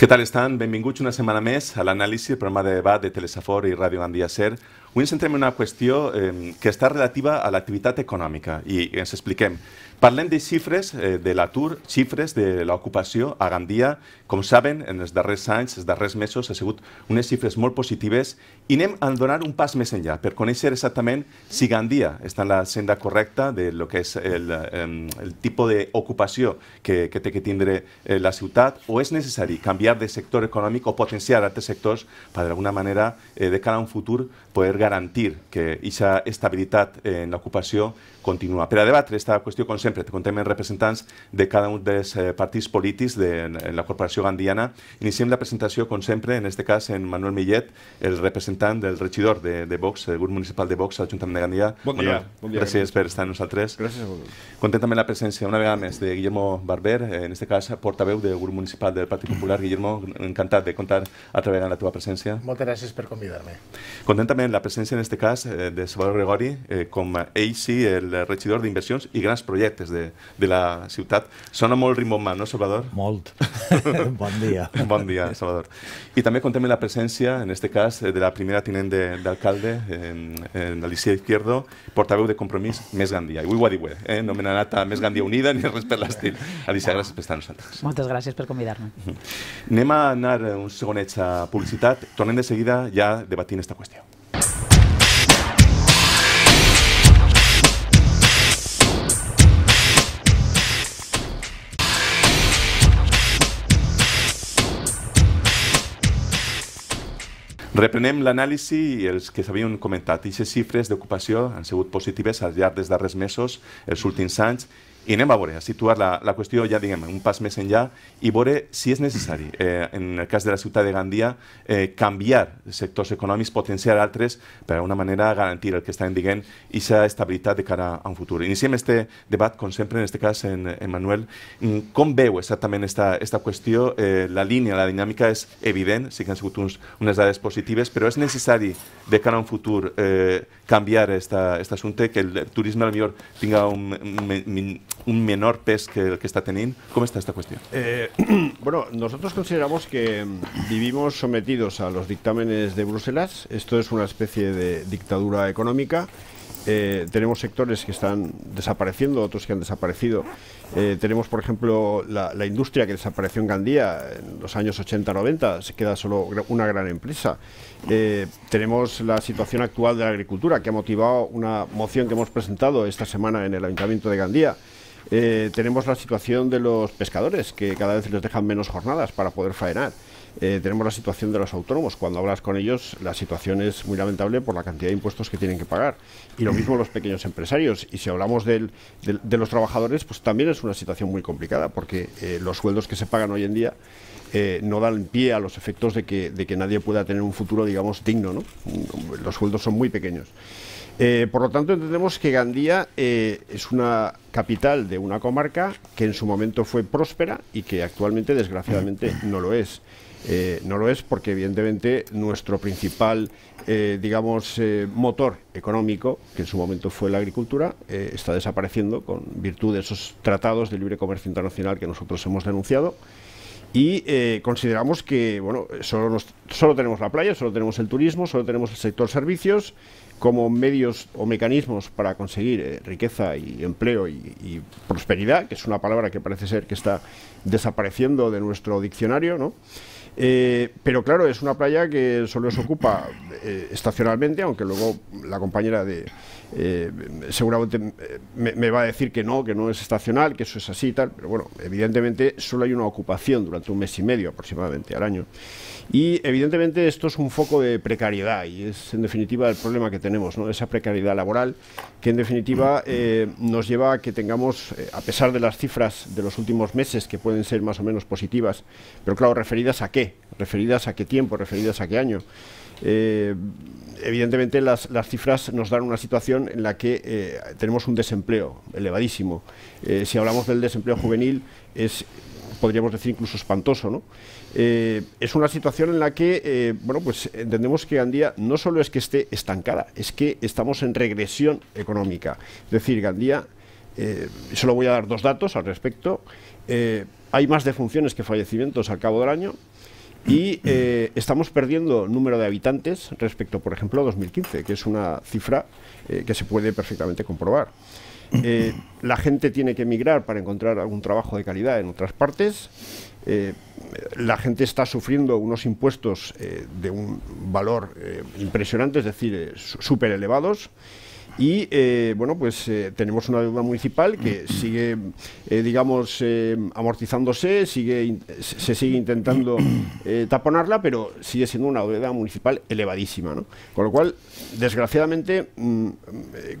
Què tal estan? Benvinguts una setmana més a l'anàlisi del programa de debat de Telesafor i Ràdio Gandia Ser, Avui ens centrem en una qüestió eh, que està relativa a l'activitat econòmica i ens eh, expliquem. Parlem de xifres eh, de l'atur, xifres de l'ocupació a Gandia. Com saben, en els darrers anys, els darrers mesos, ha sigut unes xifres molt positives i anem a donar un pas més enllà per conèixer exactament si Gandia està en la senda correcta de lo que és el, el tipus d'ocupació que, que té que tindre eh, la ciutat o és necessari canviar de sector econòmic o potenciar altres sectors per d'alguna manera eh, de cara a un futur poder garantir que aquesta estabilitat en l'ocupació continua. Per a debatre aquesta qüestió, com sempre, contem amb representants de cada un dels eh, partits polítics de la Corporació Gandiana. Iniciem la presentació, com sempre, en aquest cas, en Manuel Millet, el representant del regidor de, de Vox, el grup municipal de Vox l'Ajuntament de Gandia. Bon dia. Manuel, bon dia gràcies per estar amb nosaltres. Gràcies a vosaltres. Contem també la presència, una vegada més, de Guillermo Barber, eh, en aquest cas, portaveu del grup municipal del Partit Popular. Guillermo, encantat de comptar a través de la teva presència. Moltes gràcies per convidar-me. Contem també la presència, en aquest cas, eh, de Salvador Gregori, eh, com ell sí, el el regidor d'inversions i grans projectes de, de la ciutat. Sona molt rimbombant, no, Salvador? Molt. bon dia. Bon dia, Salvador. I també contem la presència, en aquest cas, eh, de la primera tinent d'alcalde, en, en Alicia Izquierdo, portaveu de Compromís Més Gandia. I avui ho ha dit eh? no me n'ha anat a Més Gandia Unida ni res per l'estil. Alicia, gràcies per estar amb nosaltres. Moltes gràcies per convidar-me. Anem a anar uns segonets a publicitat. Tornem de seguida ja debatint aquesta qüestió. Reprenem l'anàlisi i els que s'havien comentat. Aquestes xifres d'ocupació han sigut positives al llarg dels darrers mesos, els últims anys, i anem a veure, a situar la, la qüestió ja, diguem, un pas més enllà i veure si és necessari, eh, en el cas de la ciutat de Gandia, eh, canviar sectors econòmics, potenciar altres, per a una manera garantir el que estem dient, i la estabilitat de cara a un futur. Iniciem este debat, com sempre, en este cas, en, en Manuel. Mm, com veu exactament esta, esta qüestió? Eh, la línia, la dinàmica és evident, sí que han sigut uns, unes dades positives, però és necessari, de cara a un futur, eh, canviar aquest assumpte, que el turisme, millor, tinga un, un, un un menor pes que el que está teniendo. ¿Cómo está esta cuestión? Eh, bueno, nosotros consideramos que vivimos sometidos a los dictámenes de Bruselas. Esto es una especie de dictadura económica. Eh, tenemos sectores que están desapareciendo, otros que han desaparecido. Eh, tenemos, por ejemplo, la, industria que desapareció en Gandía en los años 80-90, se queda solo una gran empresa. tenemos la situación actual de la agricultura, que ha motivado una moción que hemos presentado esta semana en el Ayuntamiento de Gandía. Eh, tenemos la situación de los pescadores, que cada vez les dejan menos jornadas para poder faenar. Eh, tenemos la situación de los autónomos. Cuando hablas con ellos, la situación es muy lamentable por la cantidad de impuestos que tienen que pagar. Y lo mismo los pequeños empresarios. Y si hablamos de los trabajadores, pues también es una situación muy complicada, porque eh, los sueldos que se pagan hoy en día no dan pie a los efectos de que, nadie pueda tener un futuro, digamos, digno. Los sueldos son muy pequeños. Eh, por lo tanto, entendemos que Gandía eh, es una capital de una comarca que en su momento fue próspera y que actualmente, desgraciadamente, no lo es. Eh, no lo es porque, evidentemente, nuestro principal, digamos, motor económico, que en su momento fue la agricultura, está desapareciendo con virtud de esos tratados de libre comercio internacional que nosotros hemos denunciado y consideramos que bueno solo, solo tenemos la playa, solo tenemos el turismo, solo tenemos el sector servicios como medios o mecanismos para conseguir eh, riqueza y empleo y, prosperidad, que es una palabra que parece ser que está desapareciendo de nuestro diccionario, ¿no? Eh, pero claro, es una playa que solo se ocupa eh, estacionalmente, aunque luego la compañera de, eh, seguramente eh, me, va a decir que no, que no es estacional, que eso es así y tal, pero bueno, evidentemente solo hay una ocupación durante un mes y medio aproximadamente al año. Y evidentemente esto es un foco de precariedad y es en definitiva el problema que tenemos, ¿no? esa precariedad laboral que en definitiva eh, nos lleva a que tengamos, a pesar de las cifras de los últimos meses que pueden ser más o menos positivas, pero claro, referidas a qué, referidas a qué tiempo, referidas a qué año. Eh, evidentemente las, cifras nos dan una situación en la que eh, tenemos un desempleo elevadísimo. Eh, si hablamos del desempleo juvenil, es podríamos decir incluso espantoso, ¿no? es una situación en la que, bueno, pues entendemos que Gandía no solo es que esté estancada, es que estamos en regresión económica. Es decir, Gandía, solo voy a dar dos datos al respecto, hay más defunciones que fallecimientos al cabo del año, y eh, estamos perdiendo número de habitantes respecto, por ejemplo, a 2015, que es una cifra eh, que se puede perfectamente comprobar. Eh, la gente tiene que emigrar para encontrar algún trabajo de calidad en otras partes. la gente está sufriendo unos impuestos de un valor impresionante, es decir, súper elevados. Y eh, bueno, pues eh, tenemos una deuda municipal que sigue, eh, digamos, amortizándose, sigue, se sigue intentando taponarla, pero sigue siendo una deuda municipal elevadísima. ¿no? Con lo cual, desgraciadamente, mm,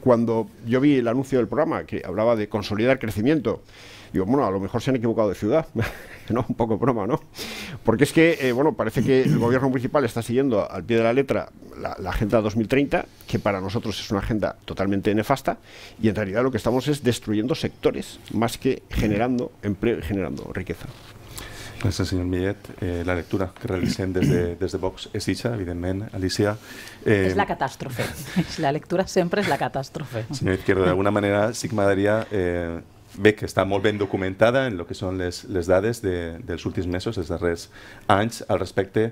cuando yo vi el anuncio del programa que hablaba de consolidar crecimiento, Digo, bueno, a lo mejor se han equivocado de ciudad, ¿no? Un poco broma, ¿no? Porque es que, eh, bueno, parece que el gobierno municipal está siguiendo al pie de la letra la, Agenda 2030, que para nosotros es una agenda totalmente nefasta, y en realidad lo que estamos es destruyendo sectores más que generando empleo y generando riqueza. Gracias, señor Millet. Eh, la lectura que realicen desde desde Vox es dicha, evidentemente, Alicia. Eh, es la catástrofe. La lectura siempre es la catástrofe. Señor Izquierdo, alguna manera sí que bé que està molt ben documentada en el que són les, les dades de, dels últims mesos, dels darrers anys, al respecte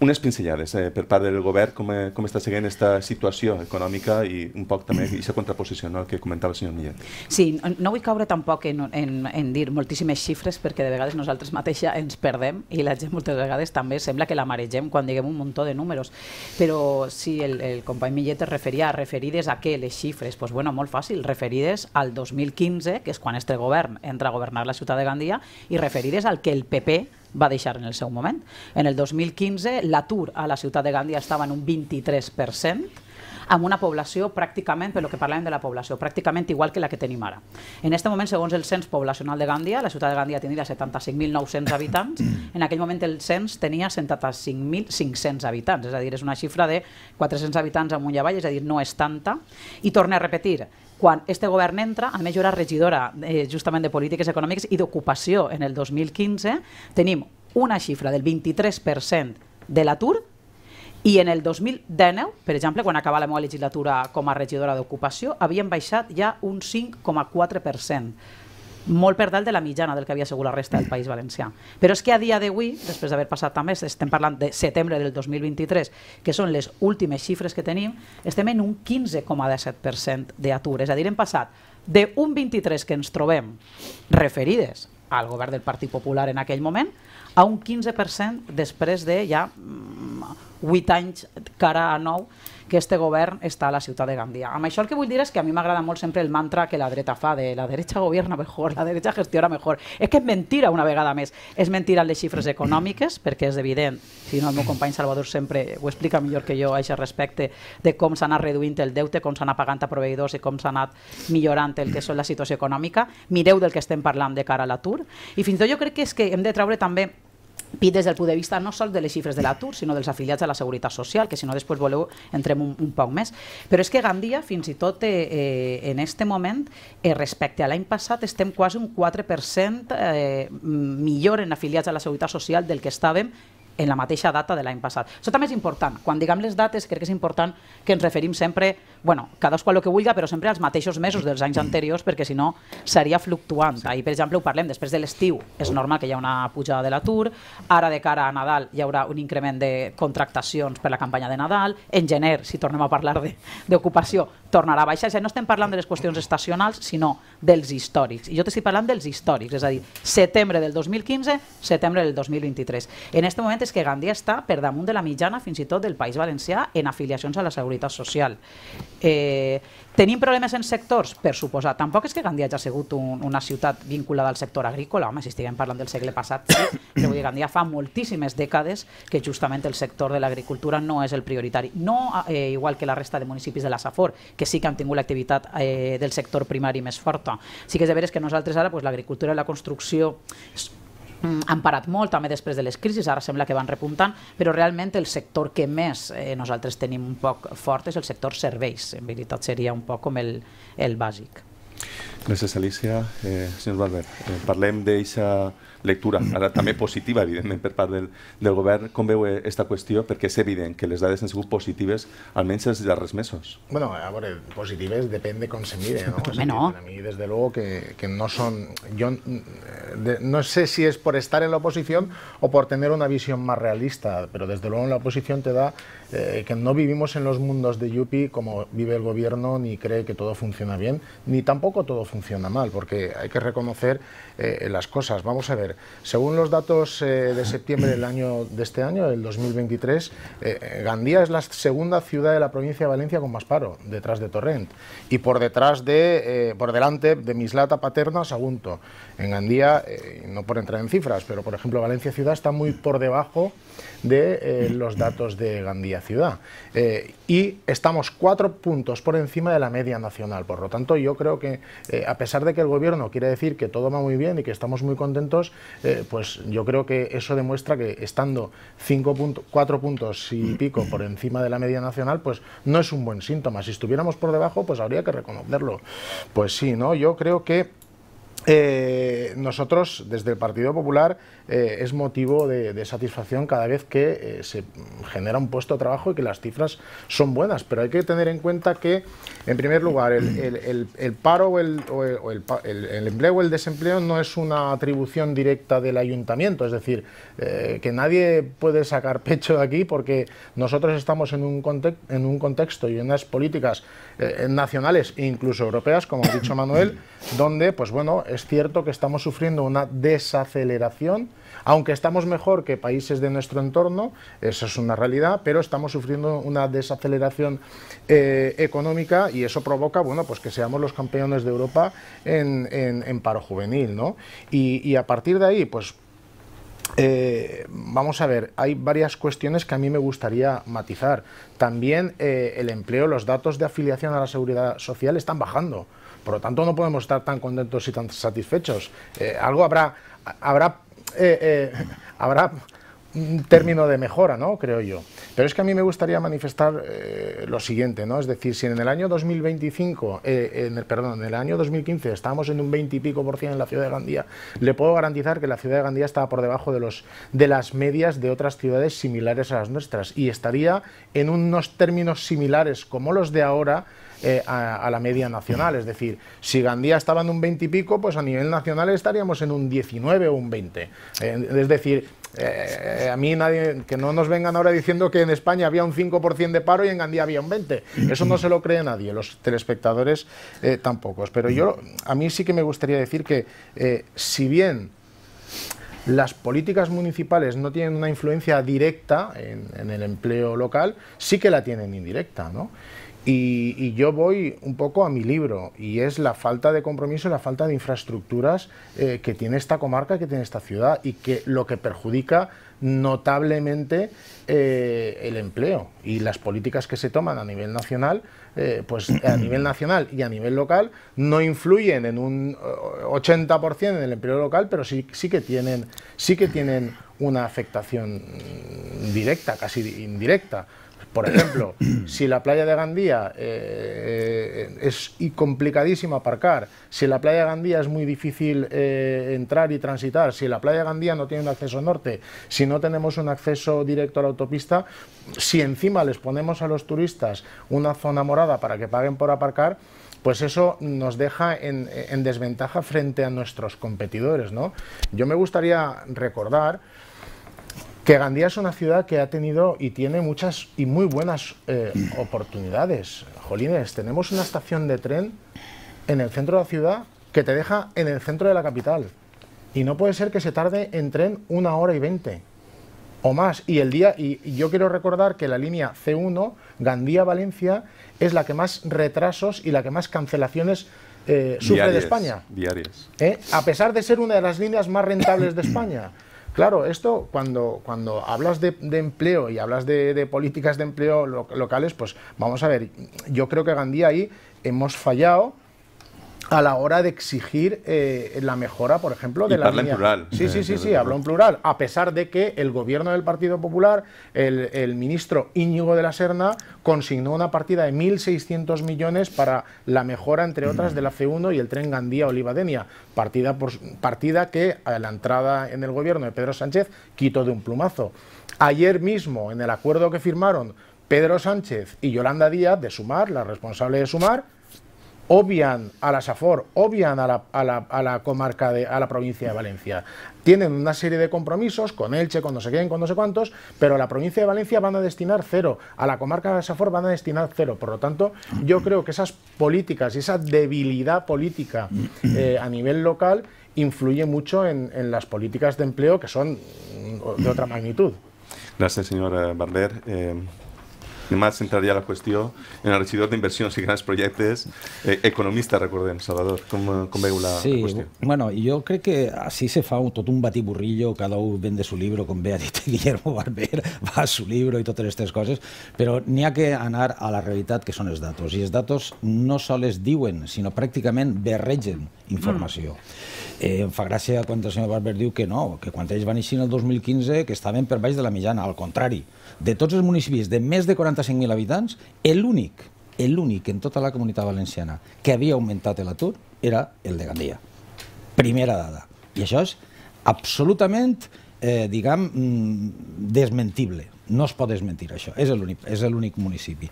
unes pincellades eh, per part del govern, com, eh, com està seguint aquesta situació econòmica i un poc també aquesta contraposició no, que comentava el senyor Millet. Sí, no vull caure tampoc en, en, en dir moltíssimes xifres perquè de vegades nosaltres mateixa ens perdem i la gent moltes vegades també sembla que la maregem quan diguem un muntó de números, però si el, el company Millet es referia a referides a què les xifres? Doncs pues bueno, molt fàcil, referides al 2015, que és quan este govern entra a governar la ciutat de Gandia, i referides al que el PP va deixar en el seu moment. En el 2015 l'atur a la ciutat de Gandia estava en un 23%, amb una població pràcticament, per lo que parlem de la població, pràcticament igual que la que tenim ara. En aquest moment, segons el cens poblacional de Gàndia, la ciutat de Gàndia tindria 75.900 habitants, en aquell moment el cens tenia 75.500 habitants, és a dir, és una xifra de 400 habitants amunt i avall, és a dir, no és tanta. I torna a repetir, quan este govern entra, a més jo era regidora eh, justament de polítiques econòmiques i d'ocupació en el 2015, tenim una xifra del 23% de l'atur i en el 2019, per exemple, quan acaba la meva legislatura com a regidora d'ocupació, havien baixat ja un 5,4% molt per dalt de la mitjana del que havia segut la resta del País Valencià. Però és que a dia d'avui, després d'haver passat també, estem parlant de setembre del 2023, que són les últimes xifres que tenim, estem en un 15,17% d'atur. És a dir, hem passat d'un 23 que ens trobem referides al govern del Partit Popular en aquell moment, a un 15% després de ja mm, 8 anys cara a 9 que este govern està a la ciutat de Gandia. Amb això el que vull dir és que a mi m'agrada molt sempre el mantra que la dreta fa de la dreta governa mejor, la dreta gestiona mejor. És que és mentira una vegada més. És mentira les xifres econòmiques, perquè és evident, si no el meu company Salvador sempre ho explica millor que jo a aquest respecte, de com s'ha anat reduint el deute, com s'ha anat pagant a proveïdors i com s'ha anat millorant el que és la situació econòmica. Mireu del que estem parlant de cara a l'atur. I fins i tot jo crec que és que hem de treure també i des del punt de vista no sol de les xifres de l'atur, sinó dels afiliats a la Seguretat Social, que si no després voleu entrem un, un poc més. Però és que Gandia, fins i tot eh, eh, en este moment, eh, respecte a l'any passat, estem quasi un 4% eh, millor en afiliats a la Seguretat Social del que estàvem en la mateixa data de l'any passat. Això també és important. Quan diguem les dates, crec que és important que ens referim sempre, bueno, cadascú el que vulga, però sempre als mateixos mesos dels anys anteriors, perquè si no seria fluctuant. Sí. Ahir, per exemple, ho parlem, després de l'estiu és normal que hi ha una pujada de l'atur, ara de cara a Nadal hi haurà un increment de contractacions per la campanya de Nadal, en gener, si tornem a parlar d'ocupació, tornarà a baixar. Ja no estem parlant de les qüestions estacionals, sinó dels històrics. I jo t'estic parlant dels històrics, és a dir, setembre del 2015, setembre del 2023. En aquest moment és que Gandia està per damunt de la mitjana, fins i tot del País Valencià, en afiliacions a la Seguretat Social. Eh, tenim problemes en sectors? Per suposar. Tampoc és que Gandia ja ha sigut un, una ciutat vinculada al sector agrícola. Home, si estiguem parlant del segle passat, sí, però vull dir, Gandia fa moltíssimes dècades que justament el sector de l'agricultura no és el prioritari. No eh, igual que la resta de municipis de la Safor, que que sí que han tingut l'activitat eh, del sector primari més forta. Sí que és de veres que nosaltres ara pues, l'agricultura i la construcció mm, han parat molt també després de les crisis, ara sembla que van repuntant, però realment el sector que més eh, nosaltres tenim un poc fort és el sector serveis, en veritat seria un poc com el, el bàsic. Gràcies, Alicia. Eh, senyor Valver, eh, parlem d'eixa lectura, mm. también positiva, evidentemente, por parte del, Gobierno, govern. Com esta cuestión? Porque es evidente que les da han sigut positives almenys los darrers mesos. Bueno, a ver, positives depende de com se mire. No? A mí, desde luego, que, que no son... Yo no sé si es por estar en la oposición o por tener una visión más realista, pero desde luego en la oposición te da eh, que no vivimos en los mundos de Yupi como vive el gobierno, ni cree que todo funciona bien, ni tampoco todo funciona mal, porque hay que reconocer eh, las cosas. Vamos a ver, según los datos eh, de septiembre del año, de este año, el 2023, eh, Gandía es la segunda ciudad de la provincia de Valencia con más paro, detrás de Torrent, y por detrás de, eh, por delante de Mislata, Paterna, Sagunto. En Gandía, no por entrar en cifras, pero por ejemplo Valencia ciudad está muy por debajo de los datos de Gandía ciudad. y estamos cuatro puntos por encima de la media nacional. Por lo tanto, yo creo que a pesar de que el gobierno quiere decir que todo va muy bien y que estamos muy contentos, eh, pues yo creo que eso demuestra que estando cinco puntos y pico por encima de la media nacional, pues no es un buen síntoma. Si estuviéramos por debajo, pues habría que reconocerlo. Pues sí, ¿no? Yo creo que eh, nosotros desde el Partido Popular eh, es motivo de, satisfacción cada vez que eh, se genera un puesto de trabajo y que las cifras son buenas. Pero hay que tener en cuenta que, en primer lugar, el, paro o, el, empleo o el desempleo no es una atribución directa del ayuntamiento, es decir, eh, que nadie puede sacar pecho de aquí porque nosotros estamos en un, en un contexto y en unas políticas nacionales e incluso europeas, como ha dicho Manuel, donde, pues bueno, es cierto que estamos sufriendo una desaceleración aunque estamos mejor que países de nuestro entorno, eso es una realidad, pero estamos sufriendo una desaceleración eh, económica y eso provoca bueno, pues que seamos los campeones de Europa en, paro juvenil. ¿no? Y, a partir de ahí, pues eh, vamos a ver, hay varias cuestiones que a mí me gustaría matizar. También eh, el empleo, los datos de afiliación a la seguridad social están bajando. Por lo tanto, no podemos estar tan contentos y tan satisfechos. algo habrá, habrá eh, eh, habrá un término de mejora, ¿no? Creo yo. Pero es que a mí me gustaría manifestar eh, lo siguiente, ¿no? Es decir, si en el año 2025, eh, en perdón, en el año 2015 estábamos en un 20 y pico por cien en la ciudad de Gandía, le puedo garantizar que la ciudad de Gandía estaba por debajo de, los, de las medias de otras ciudades similares a las nuestras y estaría en unos términos similares como los de ahora eh, a, la media nacional. Es decir, si Gandía estaba en un 20 y pico, pues a nivel nacional estaríamos en un 19 o un 20. Eh, es decir, eh, a mí nadie, que no nos vengan ahora diciendo que en España había un 5% de paro y en Gandía había un 20%. Eso no se lo cree nadie, los telespectadores tampoco. Pero yo, a mí sí que me gustaría decir que si bien las políticas municipales no tienen una influencia directa en, en, el empleo local, sí que la tienen indirecta, ¿no? Y, yo voy un poco a mi libro, y es la falta de compromiso y la falta de infraestructuras eh, que tiene esta comarca, que tiene esta ciudad, y que lo que perjudica notablemente eh, el empleo y las políticas que se toman a nivel nacional, eh, pues a nivel nacional y a nivel local no influyen en un 80% en el empleo local, pero sí, sí, que tienen, sí que tienen una afectación directa, casi indirecta. Por ejemplo, si la playa de Gandía eh, eh, es complicadísima aparcar, si la playa de Gandía es muy difícil eh, entrar y transitar, si la playa de Gandía no tiene un acceso norte, si no tenemos un acceso directo a la autopista, si encima les ponemos a los turistas una zona morada para que paguen por aparcar, pues eso nos deja en, en desventaja frente a nuestros competidores. ¿no? Yo me gustaría recordar que Gandía es una ciudad que ha tenido y tiene muchas y muy buenas eh, oportunidades. Jolines, tenemos una estación de tren en el centro de la ciudad que te deja en el centro de la capital. Y no puede ser que se tarde en tren una hora y veinte o más. Y el día y, yo quiero recordar que la línea C1 Gandía-Valencia es la que más retrasos y la que más cancelaciones eh, sufre de España. Diarias. ¿Eh? A pesar de ser una de las líneas más rentables de España. Claro, esto cuando, cuando hablas de, empleo y hablas de, políticas de empleo locales, pues vamos a ver, yo creo que Gandía ahí hemos fallado a la hora de exigir eh, la mejora, por ejemplo, de la línea. en plural. Sí, sí, sí, sí, habló en plural, a pesar de que el gobierno del Partido Popular, el, ministro Íñigo de la Serna, consignó una partida de 1.600 millones para la mejora, entre otras, de la C1 mm. y el tren Gandía-Olivadenia, partida, partida que a la entrada en el gobierno de Pedro Sánchez quitó de un plumazo. Ayer mismo, en el acuerdo que firmaron Pedro Sánchez y Yolanda Díaz, de Sumar, la responsable de Sumar, obvian a la SAFOR, obvian a la, a la, a la comarca, de, a la provincia de Valencia. Tienen una serie de compromisos con Elche, con no sé quién, con no sé cuántos, pero a la provincia de Valencia van a destinar cero, a la comarca de SAFOR van a destinar cero. Por lo tanto, yo creo que esas políticas y esa debilidad política eh, a nivel local influye mucho en, en las políticas de empleo que son de otra magnitud. Gracias, señor Barber. Eh, centrar centraria la qüestió en el regidor d'inversions i grans projectes, eh, economista, recordem, Salvador. Com, com veu la, sí, la qüestió? Bueno, jo crec que així se fa un, tot un batiburrillo, cada un vende su libro, com bé ha dit Guillermo Barber, va a su libro i totes aquestes coses, però n'hi ha que anar a la realitat, que són els datos, i els datos no sols diuen, sinó pràcticament berregen informació. Mm. Eh, em fa gràcia quan el senyor Barber diu que no, que quan ells van eixir el 2015 que estaven per baix de la mitjana, al contrari, de tots els municipis de més de 45.000 habitants, l'únic, l'únic en tota la comunitat valenciana que havia augmentat l'atur era el de Gandia. Primera dada. I això és absolutament, eh, diguem, mm, desmentible. No es pot desmentir això. És l'únic municipi.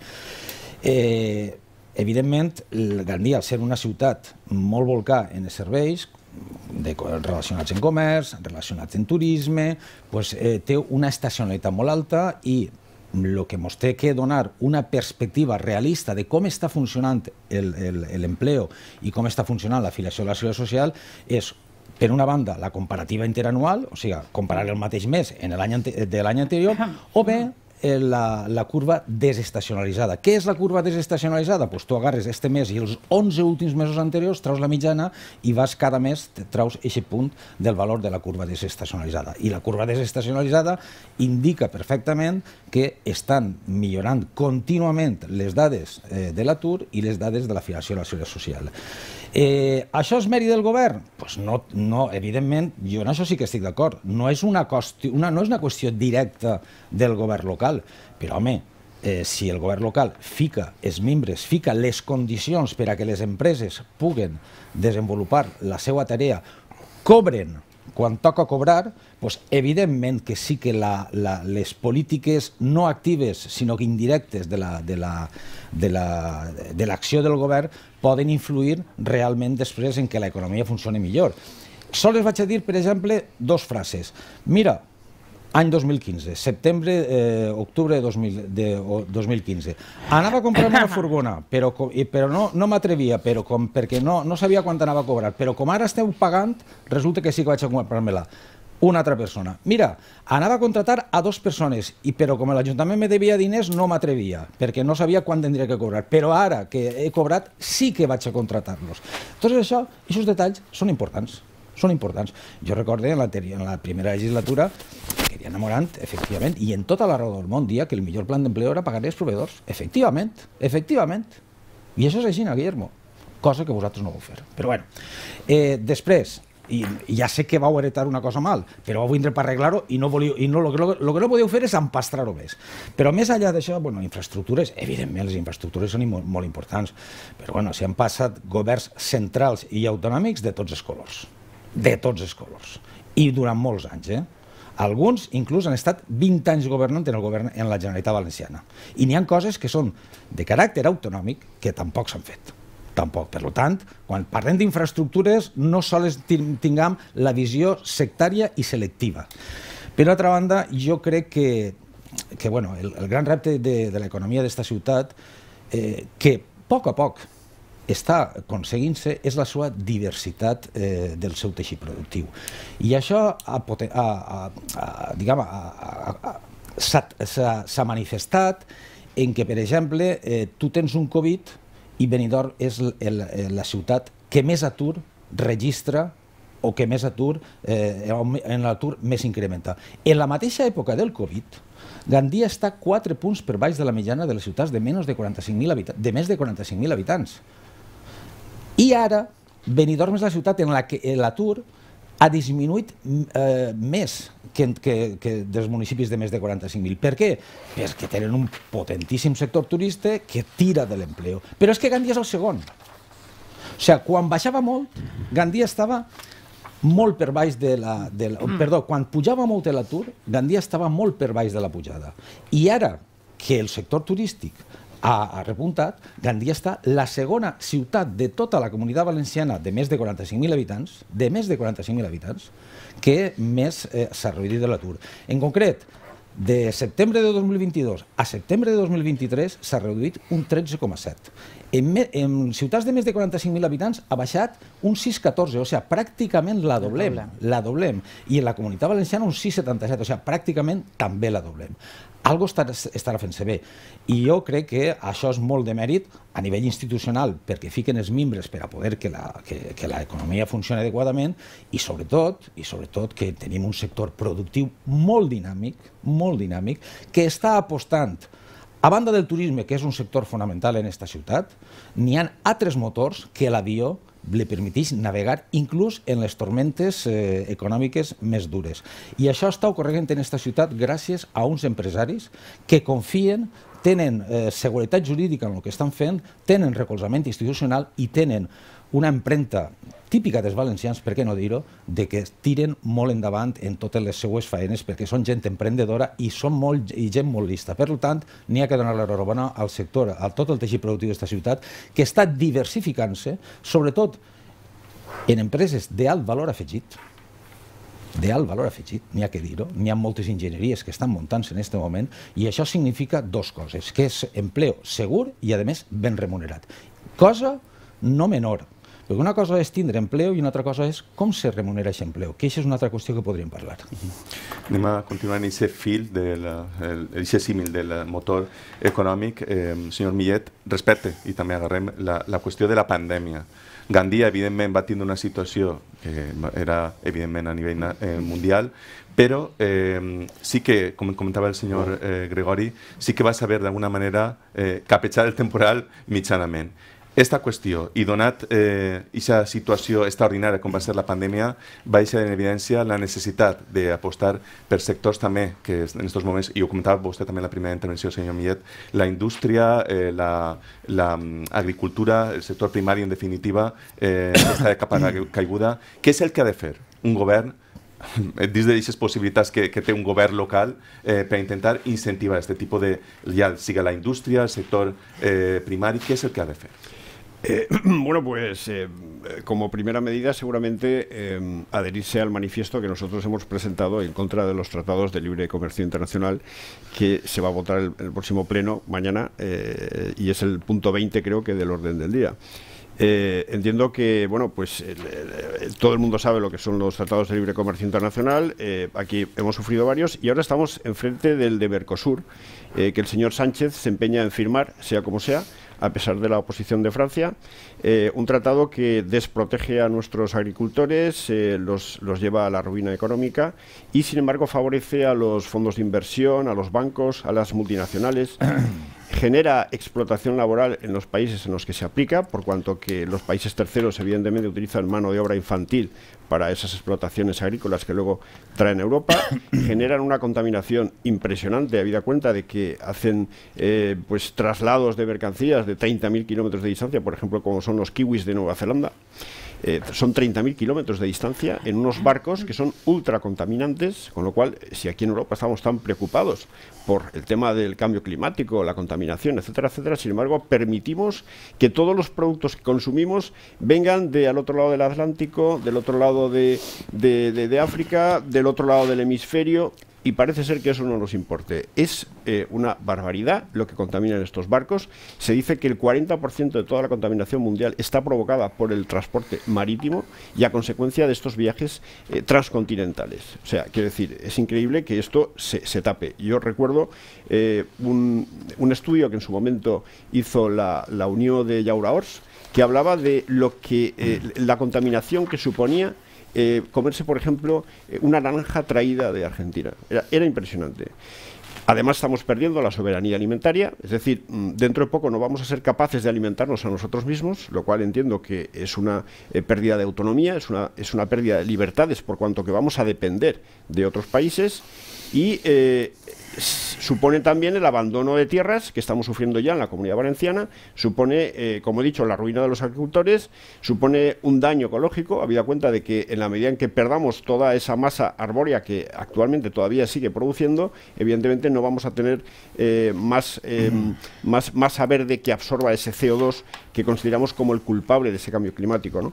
Eh, evidentment, el Gandia, al ser una ciutat molt volcà en els serveis, de, relacionats en comerç, relacionats en turisme, pues, eh, té una estacionalitat molt alta i el que ens té que donar una perspectiva realista de com està funcionant l'empleo i com està funcionant l'afiliació a la seguretat social és per una banda, la comparativa interanual, o sigui, comparar el mateix mes en l'any de l'any anterior, o bé Eh, la, la curva desestacionalitzada. Què és la curva desestacionalitzada? Pues doncs tu agarres este mes i els 11 últims mesos anteriors traus la mitjana i vas cada mes, traus aquest punt del valor de la curva desestacionalitzada. I la curva desestacionalitzada indica perfectament que estan millorant contínuament les dades eh, de l'atur i les dades de la filiació a la seguretat social. Eh, això és mèrit del govern? Pues no, no, evidentment, jo en això sí que estic d'acord. No, és una qüestió, una, no és una qüestió directa del govern local, però home, eh, si el govern local fica els membres, fica les condicions per a que les empreses puguen desenvolupar la seva tarea, cobren quan toca cobrar, pues evidentment que sí que la, la, les polítiques no actives, sinó que indirectes de l'acció la, de la, de de del govern poden influir realment després en que l'economia funcioni millor. Sols vaig a dir, per exemple, dos frases. Mira, any 2015, setembre, eh, octubre de, 2000, de o, 2015. Anava a comprar una furgona, però, però no, no m'atrevia, però com, perquè no, no sabia quant anava a cobrar. Però com ara esteu pagant, resulta que sí que vaig a comprar-me-la una altra persona. Mira, anava a contratar a dos persones, i però com l'Ajuntament me devia diners no m'atrevia, perquè no sabia quan tindria que cobrar. Però ara que he cobrat sí que vaig a contratar-los. Tot això, aquests detalls són importants. Són importants. Jo recorde en la, en la primera legislatura que hi enamorant, efectivament, i en tota la raó del món dia que el millor plan d'empleo era pagar els proveïdors. Efectivament, efectivament. I això és així, Guillermo cosa que vosaltres no vau fer. Però bueno, eh, després, i ja sé que vau heretar una cosa mal, però vau vindre per arreglar-ho i no volíeu, i no, lo, lo, lo que no podeu fer és empastrar-ho més. Però més allà d'això, bueno, infraestructures, evidentment les infraestructures són molt, molt importants, però bueno, s'hi han passat governs centrals i autonòmics de tots els colors, de tots els colors, i durant molts anys, eh? Alguns inclús han estat 20 anys governant en el govern en la Generalitat Valenciana. I n'hi han coses que són de caràcter autonòmic que tampoc s'han fet. Tampoc. Per tant, quan parlem d'infraestructures, no sols tinguem la visió sectària i selectiva. Per altra banda, jo crec que, que bueno, el, el gran repte de, de l'economia d'esta ciutat, eh, que a poc a poc està aconseguint-se, és la seva diversitat eh, del seu teixit productiu. I això ha, ha, diguem, s'ha manifestat en què, per exemple, eh, tu tens un Covid i Benidorm és el, el, eh, la ciutat que més atur registra o que més atur, eh, en l'atur més incrementa. En la mateixa època del Covid, Gandia està 4 punts per baix de la mitjana de les ciutats de, menys de, 45.000 habitants, de més de 45.000 habitants. I ara, Benidorm és la ciutat en la que l'atur ha disminuït eh, més que, que, que dels municipis de més de 45.000. Per què? Perquè tenen un potentíssim sector turista que tira de l'empleo. Però és que Gandia és el segon. O sigui, quan baixava molt, Gandia estava molt per baix de la... De la mm. Perdó, quan pujava molt l'atur, Gandia estava molt per baix de la pujada. I ara que el sector turístic ha repuntat, Gandia està la segona ciutat de tota la comunitat valenciana de més de 45.000 habitants, de més de 45.000 habitants, que més eh, s'ha reduït de l'atur. En concret, de setembre de 2022 a setembre de 2023 s'ha reduït un 13,7. En, en ciutats de més de 45.000 habitants ha baixat un 6,14, o sigui, pràcticament la doblem, la doblem. I en la comunitat valenciana un 6,77, o sigui, pràcticament també la doblem algo estar, estarà fent-se bé. I jo crec que això és molt de mèrit a nivell institucional, perquè fiquen els membres per a poder que l'economia funcioni adequadament i sobretot, i sobretot que tenim un sector productiu molt dinàmic, molt dinàmic, que està apostant a banda del turisme, que és un sector fonamental en aquesta ciutat, n'hi ha altres motors que l'avió li permeteix navegar inclús en les tormentes eh, econòmiques més dures. I això està ocorrent en aquesta ciutat gràcies a uns empresaris que confien tenen eh, seguretat jurídica en el que estan fent, tenen recolzament institucional i tenen una empremta típica dels valencians, per què no dir-ho, de que tiren molt endavant en totes les seues faenes perquè són gent emprendedora i són molt, i gent molt lista. Per tant, n'hi ha que donar l'enhorabona al sector, a tot el teixit productiu d'esta ciutat, que està diversificant-se, sobretot en empreses d'alt valor afegit, d'alt valor afegit, n'hi ha que dir-ho, n'hi ha moltes enginyeries que estan muntant-se en aquest moment i això significa dos coses, que és empleo segur i, a més, ben remunerat. Cosa no menor, perquè una cosa és tindre empleo i una altra cosa és com se remunera aquest empleo, que això és una altra qüestió que podríem parlar. Mhm. Anem a continuar en aquest fil, aquest símil del motor econòmic. Eh, senyor Millet, respecte, i també agarrem la, la qüestió de la pandèmia. Gandia, evidentment, va tindre una situació que era, evidentment, a nivell eh, mundial, però eh, sí que, com comentava el senyor eh, Gregori, sí que va saber d'alguna manera eh, capetxar el temporal mitjanament. Esta qüestió, i donat aquesta eh, situació extraordinària com va ser la pandèmia, va deixar en evidència la necessitat d'apostar per sectors també que en aquests moments, i ho comentava vostè també en la primera intervenció, senyor Millet, la indústria, eh, l'agricultura, la, la mm, el sector primari, en definitiva, eh, està de capa caiguda. Què és el que ha de fer un govern eh, dins d'aquestes possibilitats que, que té un govern local eh, per intentar incentivar aquest tipus de, ja siga la indústria, el sector eh, primari, què és el que ha de fer? Eh, bueno, pues eh, como primera medida seguramente eh, adherirse al manifiesto que nosotros hemos presentado en contra de los tratados de libre comercio internacional que se va a votar en el, próximo pleno mañana y es el punto 20 creo que del orden del día. entiendo que, bueno, pues todo el mundo sabe lo que son los tratados de libre comercio internacional. aquí hemos sufrido varios y ahora estamos enfrente del de Mercosur, que el señor Sánchez se empeña en firmar, sea como sea a pesar de la oposición de Francia. Eh, un tratado que desprotege a nuestros agricultores, eh, los, los, lleva a la ruina económica y, sin embargo, favorece a los fondos de inversión, a los bancos, a las multinacionales. genera explotación laboral en los países en los que se aplica, por cuanto que los países terceros evidentemente utilizan mano de obra infantil para esas explotaciones agrícolas que luego traen a Europa, generan una contaminación impresionante, habida cuenta de que hacen eh, pues traslados de mercancías de 30.000 kilómetros de distancia, por ejemplo, como son los kiwis de Nueva Zelanda. Eh, son 30.000 kilómetros de distancia en unos barcos que son ultracontaminantes, con lo cual, si aquí en Europa estamos tan preocupados por el tema del cambio climático, la contaminación, etcétera, etcétera, sin embargo, permitimos que todos los productos que consumimos vengan de al otro lado del Atlántico, del otro lado de África, del otro lado del hemisferio, y parece ser que eso no nos importe. Es eh, una barbaridad lo que contaminan estos barcos. Se dice que el 40% de toda la contaminación mundial está provocada por el transporte marítimo y a consecuencia de estos viajes eh, transcontinentales. O sea, quiero decir, es increíble que esto se, se tape. Yo recuerdo eh, un, un, estudio que en su momento hizo la, la Unión de Yauraors que hablaba de lo que la contaminación que suponía eh, comerse, por ejemplo, eh, una naranja traída de Argentina. Era, impresionante. Además estamos perdiendo la soberanía alimentaria, es decir, mm, dentro de poco no vamos a ser capaces de alimentarnos a nosotros mismos, lo cual entiendo que es una eh, pérdida de autonomía, es una, es una pérdida de libertades por cuanto que vamos a depender de otros países y supone también el abandono de tierras que estamos sufriendo ya en la comunidad valenciana, supone, eh, como he dicho, la ruina de los agricultores, supone un daño ecológico, habida cuenta de que en la medida en que perdamos toda esa masa arbórea que actualmente todavía sigue produciendo, evidentemente no vamos a tener eh, más, eh, más masa verde que absorba ese CO2 que consideramos como el culpable de ese cambio climático. ¿no?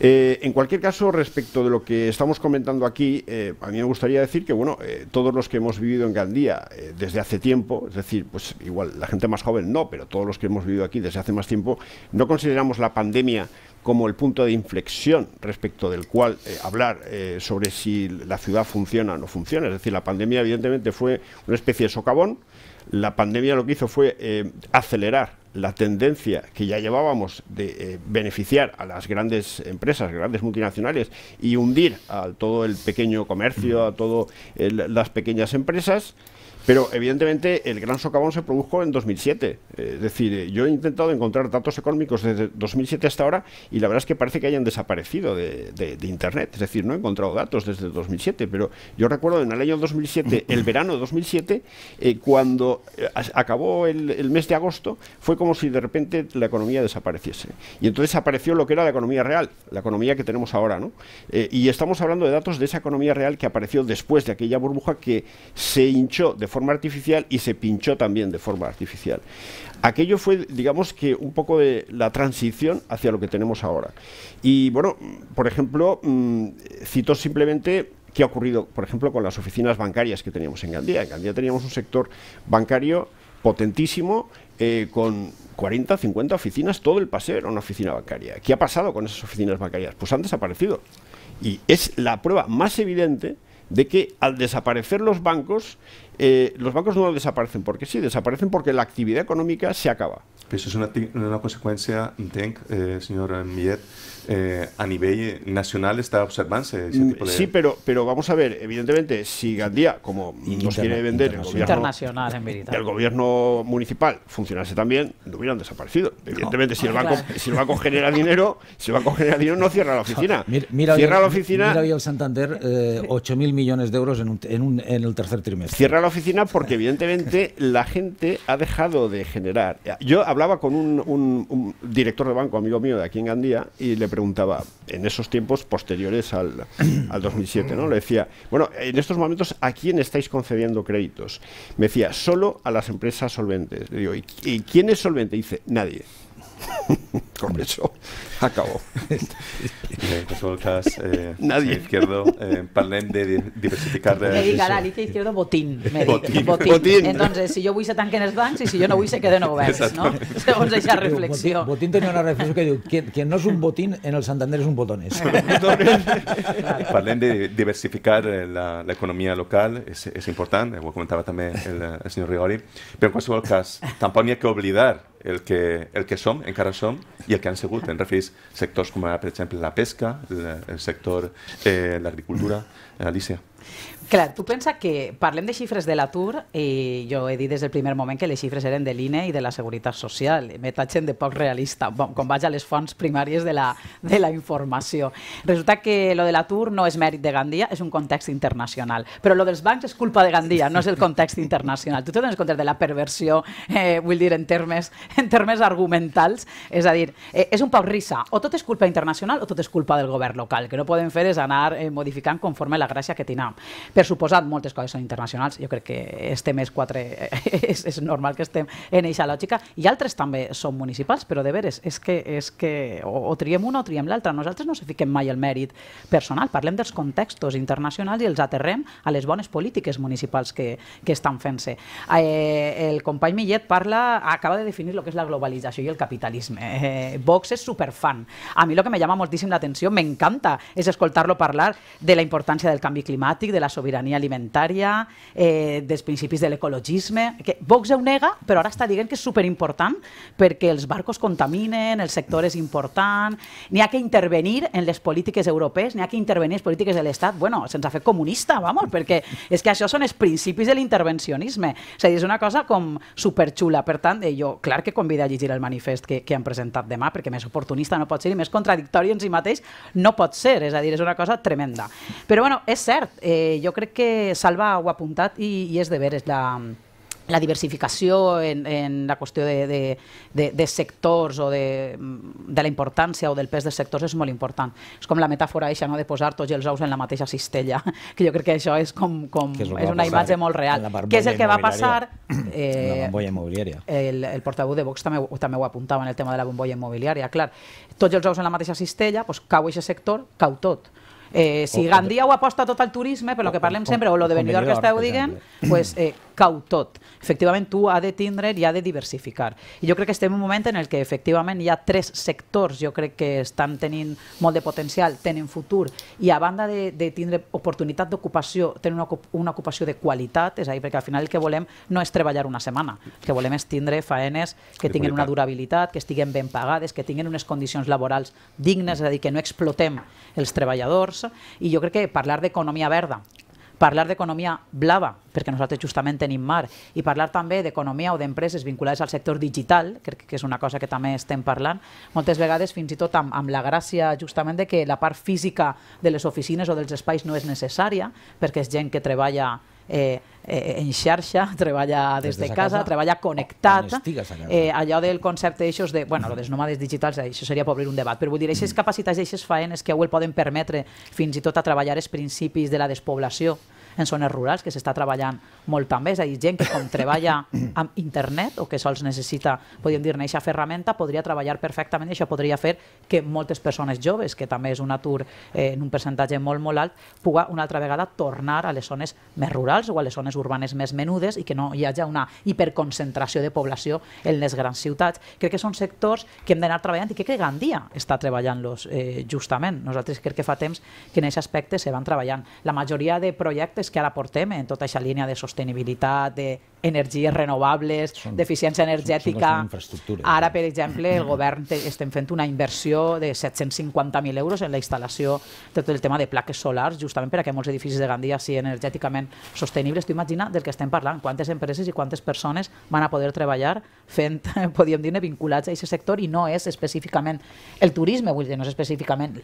Eh, en cualquier caso, respecto de lo que estamos comentando aquí, eh, a mí me gustaría decir que, bueno, eh, todos los que hemos vivido en Gandía desde hace tiempo, es decir, pues igual la gente más joven no, pero todos los que hemos vivido aquí desde hace más tiempo, no consideramos la pandemia como el punto de inflexión respecto del cual hablar sobre si la ciudad funciona o no funciona. Es decir, la pandemia evidentemente fue una especie de socavón. La pandemia lo que hizo fue acelerar la tendencia que ya llevábamos de eh, beneficiar a las grandes empresas, grandes multinacionales y hundir a todo el pequeño comercio, a todas las pequeñas empresas, pero evidentemente el gran socavón se produjo en 2007. Es decir, eh, yo he intentado encontrar datos económicos desde 2007 hasta ahora y la verdad es que parece que hayan desaparecido de, Internet. Es decir, no he encontrado datos desde 2007, pero yo recuerdo en el año 2007, el verano de 2007, eh, cuando eh, acabó el, mes de agosto, fue como si de repente la economía desapareciese. Y entonces apareció lo que era la economía real, la economía que tenemos ahora. ¿no? y estamos hablando de datos de esa economía real que apareció después de aquella burbuja que se hinchó de forma artificial y se pinchó también de forma artificial. Aquello fue, digamos que, un poco de la transición hacia lo que tenemos ahora. Y bueno, por ejemplo, mm, cito simplemente qué ha ocurrido, por ejemplo, con las oficinas bancarias que teníamos en Gandía. En Gandía teníamos un sector bancario potentísimo, eh, con 40, 50 oficinas, todo el paseo era una oficina bancaria. ¿Qué ha pasado con esas oficinas bancarias? Pues han desaparecido. Y es la prueba más evidente de que al desaparecer los bancos, eh, los bancos no desaparecen porque sí, desaparecen porque la actividad económica se acaba. Eso es una, consecuencia, entenc, eh, señor Millet, eh, a nivel nacional está observándose ese mm, tipo de... Sí, pero, pero vamos a ver, evidentemente, si Gandía, como nos quiere vender el gobierno, el gobierno municipal funcionase también, no hubieran desaparecido. Evidentemente, si, el banco, si el banco genera dinero, si el banco genera dinero, no cierra la oficina. Mira, mira cierra la oficina... Mira el Santander, 8.000 eh, millones de euros en, un, en, un, en el tercer trimestre. Cierra oficina porque evidentemente la gente ha dejado de generar. Yo hablaba con un, director de banco, amigo mío de aquí en Gandía, y le preguntaba, en esos tiempos posteriores al, 2007, ¿no? Le decía, bueno, en estos momentos, ¿a quién estáis concediendo créditos? Me decía, solo a las empresas solventes. Le digo, ¿y, quién es solvente? dice, nadie. Con eso acabó. Nosotras, eh, eh, Nadie. Izquierdo, eh, Parlen de diversificar... Me diga la Izquierdo botín. botín. botín. Entonces, si yo hubiese tanque en els banks y si yo no vull ser queden oberts, no? Según esa reflexión. Botín, botín tenía una reflexión que digo, quien quien no es un botín en el Santander es un botones. claro. de diversificar eh, la economía local, es importante importante, comentaba también el, señor Rigori, pero en cualquier caso, tampoco hay que olvidar el que, el que som, encara som, i el que han segut. En referís sectors com, per exemple, la pesca, el, el sector, eh, l'agricultura. Alicia. Clar, tu pensa que parlem de xifres de l'atur i jo he dit des del primer moment que les xifres eren de l'INE i de la Seguretat Social. Me tatxen de poc realista, bon, quan vaig a les fonts primàries de la, de la informació. Resulta que lo de l'atur no és mèrit de Gandia, és un context internacional. Però lo dels bancs és culpa de Gandia, no és el context internacional. Tu te dones compte de la perversió, eh, vull dir, en termes, en termes argumentals. És a dir, eh, és un poc risa. O tot és culpa internacional o tot és culpa del govern local. El que no podem fer és anar eh, modificant conforme la gràcia que tinguem per suposat, moltes coses són internacionals, jo crec que estem els quatre, és, és normal que estem en eixa lògica, i altres també són municipals, però de veres, és que, és que o, o triem una o triem l'altra, nosaltres no se fiquem mai el mèrit personal, parlem dels contextos internacionals i els aterrem a les bones polítiques municipals que, que estan fent-se. Eh, el company Millet parla, acaba de definir el que és la globalització i el capitalisme. Eh, Vox és superfan. A mi el que me llama moltíssim l'atenció, m'encanta, és escoltar-lo parlar de la importància del canvi climàtic, de la sobirania sobirania alimentària, eh, dels principis de l'ecologisme, que Vox ho nega, però ara està dient que és superimportant perquè els barcos contaminen, el sector és important, n'hi ha que intervenir en les polítiques europees, n'hi ha que intervenir en les polítiques de l'Estat, bueno, se'ns ha fet comunista, vamos, perquè és que això són els principis de l'intervencionisme, és a dir, és una cosa com superxula, per tant, eh, jo, clar que convida a llegir el manifest que, que han presentat demà, perquè més oportunista no pot ser i més contradictori en si mateix no pot ser, és a dir, és una cosa tremenda. Però bueno, és cert, eh, jo crec que Salva ho ha apuntat i, i és de veres la, la diversificació en, en la qüestió de, de, de, de sectors o de, de la importància o del pes de sectors és molt important. És com la metàfora eixa no? de posar tots els ous en la mateixa cistella, que jo crec que això és com, com és, és una imatge molt real. Què és el que va passar? Eh, la bombolla immobiliària. El, el portaveu de Vox també, també ho apuntava en el tema de la bombolla immobiliària, clar. Tots els ous en la mateixa cistella, doncs cau aquest sector, cau tot. Eh, si Gandia ho aposta tot al turisme, per el que parlem sempre, o lo de Benidorm que esteu dient, pues, eh, cau tot. Efectivament, tu ha de tindre i ha de diversificar. I jo crec que estem en un moment en el que efectivament hi ha tres sectors, jo crec que estan tenint molt de potencial, tenen futur, i a banda de, de tindre oportunitat d'ocupació, tenen una, una ocupació de qualitat, és a dir, perquè al final el que volem no és treballar una setmana, el que volem és tindre faenes que tinguin una durabilitat, que estiguen ben pagades, que tinguin unes condicions laborals dignes, és a dir, que no explotem els treballadors, i jo crec que parlar d'economia verda, parlar d'economia blava, perquè nosaltres justament tenim mar, i parlar també d'economia o d'empreses vinculades al sector digital, crec que és una cosa que també estem parlant, moltes vegades fins i tot amb, amb la gràcia justament de que la part física de les oficines o dels espais no és necessària, perquè és gent que treballa Eh, eh, en xarxa, treballa des, des de casa, casa, treballa connectat. Eh, allò del concepte d'aixos de... Bueno, lo dels nòmades digitals, això seria per obrir un debat, però vull dir, mm. aquestes capacitats, aquestes faenes que avui el poden permetre fins i tot a treballar els principis de la despoblació, en zones rurals, que s'està treballant molt també, és a dir, gent que com treballa amb internet o que sols necessita, podríem dir, aquesta ferramenta, podria treballar perfectament i això podria fer que moltes persones joves, que també és un atur eh, en un percentatge molt, molt alt, puga una altra vegada tornar a les zones més rurals o a les zones urbanes més menudes i que no hi hagi una hiperconcentració de població en les grans ciutats. Crec que són sectors que hem d'anar treballant i crec que Gandia està treballant-los eh, justament. Nosaltres crec que fa temps que en aquest aspecte se van treballant. La majoria de projectes nosaltres que ara portem eh, en tota aquesta línia de sostenibilitat, d'energies renovables, d'eficiència energètica. Eh? Ara, per exemple, el govern te, estem fent una inversió de 750.000 euros en la instal·lació de tot el tema de plaques solars, justament perquè molts edificis de Gandia siguin energèticament sostenibles. Tu imagina del que estem parlant, quantes empreses i quantes persones van a poder treballar fent, podríem dir-ne, vinculats a aquest sector i no és específicament el turisme, vull dir, no és específicament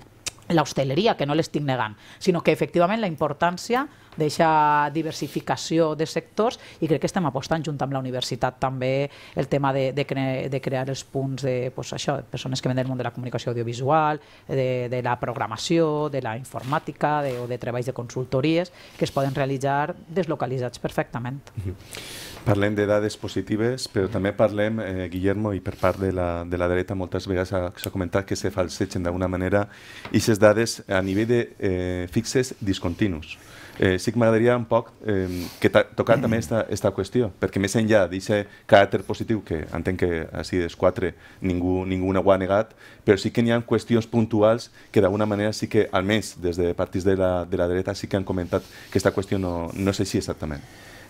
la que no l'estic negant, sinó que efectivament la importància d'aixa diversificació de sectors i crec que estem apostant junt amb la universitat també el tema de, de, cre de crear els punts de, pues, això, persones que venen del món de la comunicació audiovisual, de, de la programació, de la informàtica de, o de treballs de consultories que es poden realitzar deslocalitzats perfectament. Mm -hmm. Parlem de dades positives, però mm. també parlem, eh, Guillermo, i per part de la, de la dreta moltes vegades s'ha comentat que se falsegen d'alguna manera aquestes dades a nivell de eh, fixes discontinus. Eh, sí que m'agradaria un poc eh, que tocar també esta, esta qüestió, perquè més enllà d'aquest caràcter positiu, que entenc que així dels quatre ningú, ningú ho ha negat, però sí que n'hi ha qüestions puntuals que d'alguna manera sí que, almenys des de partits de la, de la dreta, sí que han comentat que aquesta qüestió no, no és així exactament.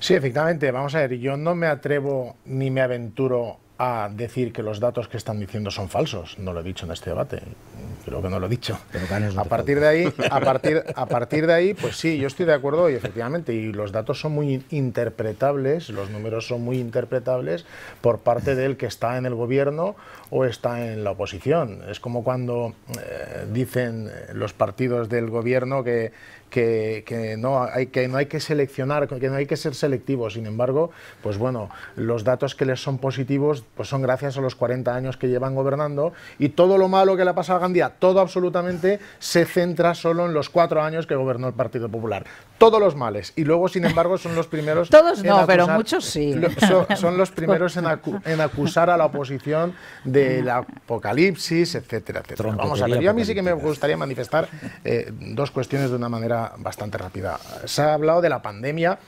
Sí, efectivamente. Vamos a ver, yo no me atrevo ni me aventuro a decir que los datos que están diciendo son falsos. No lo he dicho en este debate. Creo que no lo he dicho. a partir de ahí, a partir, a partir de ahí, pues sí, yo estoy de acuerdo y efectivamente, y los datos son muy interpretables, los números son muy interpretables por parte del que está en el gobierno o está en la oposición. Es como cuando eh, dicen los partidos del gobierno que, que, no hay, que no hay que seleccionar, que no hay que ser selectivos. Sin embargo, pues bueno, los datos que les son positivos pues son gracias a los 40 años que llevan gobernando y todo lo malo que le ha pasado a Gandía, todo absolutamente se centra solo en los cuatro años que gobernó el Partido Popular. Todos los males. Y luego, sin embargo, son los primeros... Todos no, pero muchos sí. son, los primeros en, en acusar a la oposición de el apocalipsis, etcétera, etcétera. Vamos a ver, yo a mí sí que me gustaría manifestar eh, dos cuestiones de una manera bastante rápida. Se ha hablado de la pandemia